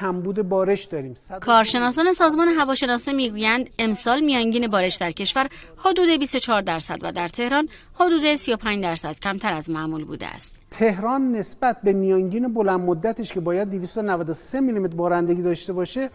کمبود بارش داریم کارشناسان سازمان هواشناسی میگویند امسال میانگین بارش در کشور حدود 24 درصد و در تهران حدود 35 درصد کمتر از معمول بوده است تهران نسبت به میانگین بلند مدتش که باید 293 میلیمتر بارندگی داشته باشه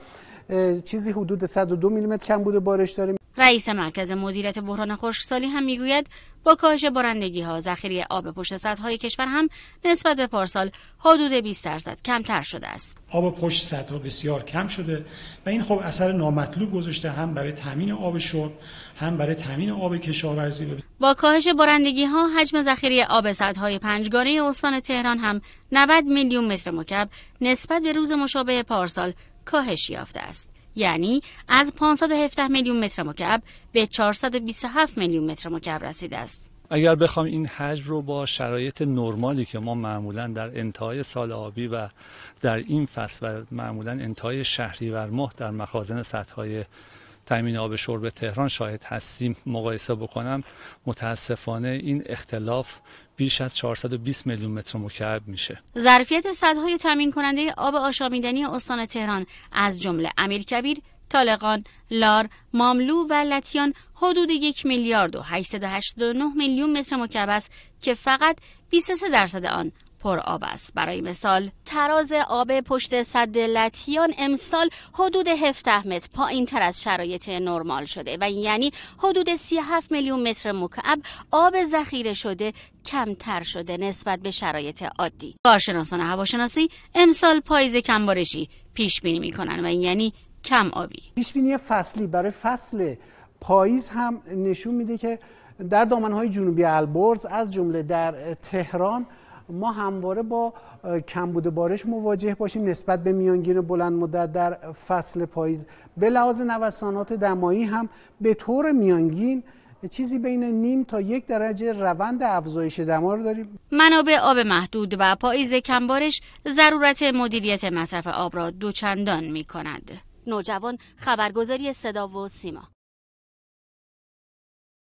چیزی حدود 102 میلیمتر کم بوده بارش داریم رئیس مرکز مدیریت بحران خشکسالی هم میگوید با کاهش بارندگی ها ذخیره آب پشت های کشور هم نسبت به پارسال حدود 20 درصد کمتر شده است آب پشت سدها بسیار کم شده و این خب اثر نامطلوب گذاشته هم برای تامین آب شد هم برای تامین آب کشاورزی با کاهش بارندگی ها حجم ذخیره آب های پنجگانه استان تهران هم 90 میلیون متر مکب نسبت به روز مشابه پارسال کاهش یافته است یعنی از 517 میلیون متر مکعب به 427 میلیون متر مکعب رسیده است. اگر بخوام این حجم رو با شرایط نرمالی که ما معمولا در انتهای سال آبی و در این فصل و معمولا انتهای و ماه در مخازن سطح‌های تامین آب شرب تهران شاید هستیم مقایسه بکنم متاسفانه این اختلاف بیش از 420 میلیون متر مکعب میشه ظرفیت صدهای تامین کننده آب آشامیدنی استان تهران از جمله امیرکبیر طالقان، لار، ماملو و لتیان حدود یک میلیارد و 889 میلیون متر مکعب است که فقط 23 درصد آن آب است برای مثال تراز آب پشت سد لتیان امسال حدود 17 متر پایین تر از شرایط نرمال شده و یعنی حدود 37 میلیون متر مکعب آب ذخیره شده کمتر شده نسبت به شرایط عادی کارشناسان هواشناسی امسال پاییز کمبارشی پیش بینی میکنن و این یعنی کم آبی پیش بینی فصلی برای فصل پاییز هم نشون میده که در دامنهای جنوبی البرز از جمله در تهران ما همواره با کمبود بارش مواجه باشیم نسبت به میانگین بلند مدت در فصل پاییز به لحاظ نوسانات دمایی هم به طور میانگین چیزی بین نیم تا یک درجه روند افزایش دما رو داریم منابع آب محدود و پاییز کمبارش ضرورت مدیریت مصرف آب را دوچندان می کند نوجوان خبرگزاری صدا و سیما